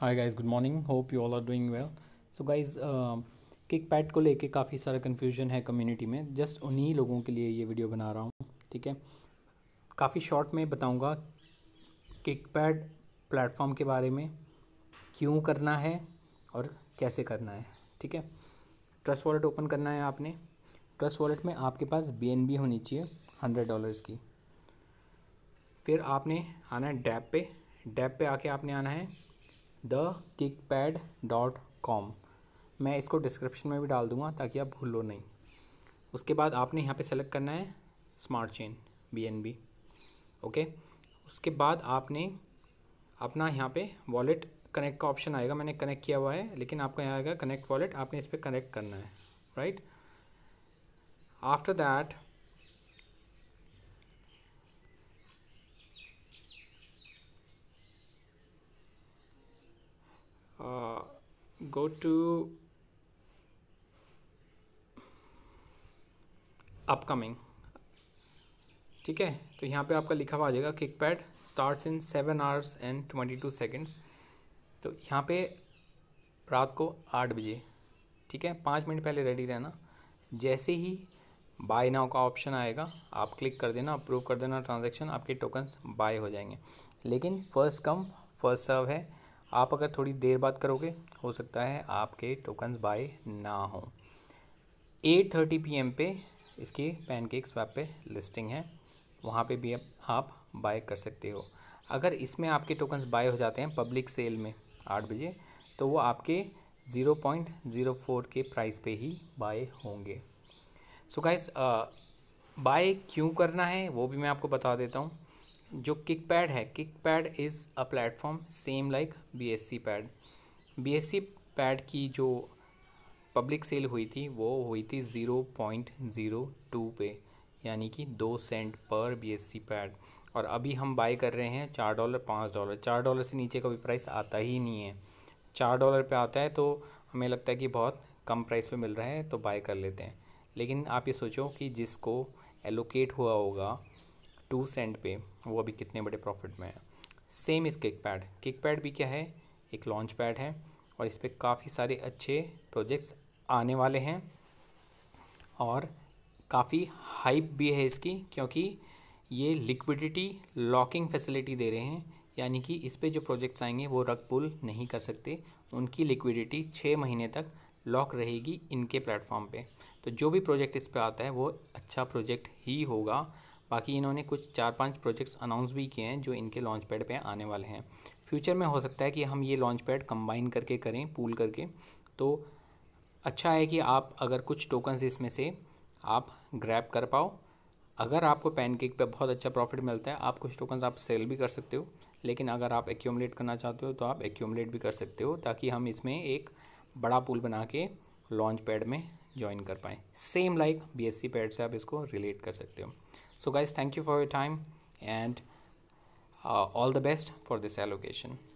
hi guys good morning hope you all are doing well so guys kick pad को लेके काफ़ी सारा confusion है कम्युनिटी में जस्ट उन्हीं लोगों के लिए ये वीडियो बना रहा हूँ ठीक है काफ़ी शॉर्ट में बताऊँगा किक पैड प्लेटफॉर्म के बारे में क्यों करना है और कैसे करना है ठीक है ट्रस्ट वॉलेट ओपन करना है आपने ट्रस्ट वॉलेट में आपके पास बी होनी चाहिए हंड्रेड डॉलर्स की फिर आपने आना है डैप पे डैप पे आके आपने आना है the kick pad dot com मैं इसको डिस्क्रिप्शन में भी डाल दूंगा ताकि आप भूलो नहीं उसके बाद आपने यहाँ पे सेलेक्ट करना है smart chain B N B okay उसके बाद आपने अपना यहाँ पे वॉलेट कनेक्ट का ऑप्शन आएगा मैंने कनेक्ट किया हुआ है लेकिन आपका यहाँ आएगा कनेक्ट वॉलेट आपने इस पर कनेक्ट करना है right after that go to upcoming ठीक है तो यहाँ पे आपका लिखा हुआ आ जाएगा kick pad start in seven hours and twenty two seconds तो यहाँ पे रात को आठ बजे ठीक है पाँच मिनट पहले रेडी रहना जैसे ही बाय नाउ का ऑप्शन आएगा आप क्लिक कर देना अप्रूव कर देना ट्रांजैक्शन आपके टोकन्स बाय हो जाएंगे लेकिन फर्स्ट कम फर्स्ट सर्व है आप अगर थोड़ी देर बाद करोगे हो सकता है आपके टोकन्स बाय ना हो 8:30 थर्टी पे इसके पैनकेक स्वैप पे लिस्टिंग है वहाँ पे भी आप बाय कर सकते हो अगर इसमें आपके टोकन्स बाय हो जाते हैं पब्लिक सेल में आठ बजे तो वो आपके ज़ीरो पॉइंट ज़ीरो फोर के प्राइस पे ही बाय होंगे सो so गाइस बाय क्यों करना है वो भी मैं आपको बता देता हूँ जो किक पैड है kick pad is a platform same like B S C pad B S C pad की जो पब्लिक सेल हुई थी वो हुई थी ज़ीरो पॉइंट ज़ीरो टू पे यानी कि दो सेंट पर बी एस सी पैड और अभी हम बाई कर रहे हैं चार डॉलर पाँच डॉलर चार डॉलर से नीचे कभी प्राइस आता ही नहीं है चार डॉलर पे आता है तो हमें लगता है कि बहुत कम प्राइस पे मिल रहा है तो बाय कर लेते हैं लेकिन आप ये सोचो कि जिसको एलोकेट हुआ होगा टू सेंट पे वो अभी कितने बड़े प्रॉफिट में है सेम इस किक पैड किक पैड भी क्या है एक लॉन्च पैड है और इस पर काफ़ी सारे अच्छे प्रोजेक्ट्स आने वाले हैं और काफ़ी हाइप भी है इसकी क्योंकि ये लिक्विडिटी लॉकिंग फैसिलिटी दे रहे हैं यानी कि इस पर जो प्रोजेक्ट्स आएंगे वो रग पुल नहीं कर सकते उनकी लिक्विडिटी छः महीने तक लॉक रहेगी इनके प्लेटफॉर्म पे तो जो भी प्रोजेक्ट इस पर आता है वो अच्छा प्रोजेक्ट ही होगा बाकी इन्होंने कुछ चार पांच प्रोजेक्ट्स अनाउंस भी किए हैं जो इनके लॉन्च पैड पर आने वाले हैं फ्यूचर में हो सकता है कि हम ये लॉन्च पैड कंबाइन करके करें पूल करके तो अच्छा है कि आप अगर कुछ टोकन्स इसमें से आप ग्रैप कर पाओ अगर आपको पैनकेक पे बहुत अच्छा प्रॉफिट मिलता है आप कुछ टोकन्स आप सेल भी कर सकते हो लेकिन अगर आप एक्यूमलेट करना चाहते हो तो आप एक्यूमलेट भी कर सकते हो ताकि हम इसमें एक बड़ा पूल बना के लॉन्च पैड में ज्वाइन कर पाएँ same like B S pad से आप इसको रिलेट कर सकते हो so guys thank you for your time and uh, all the best for this allocation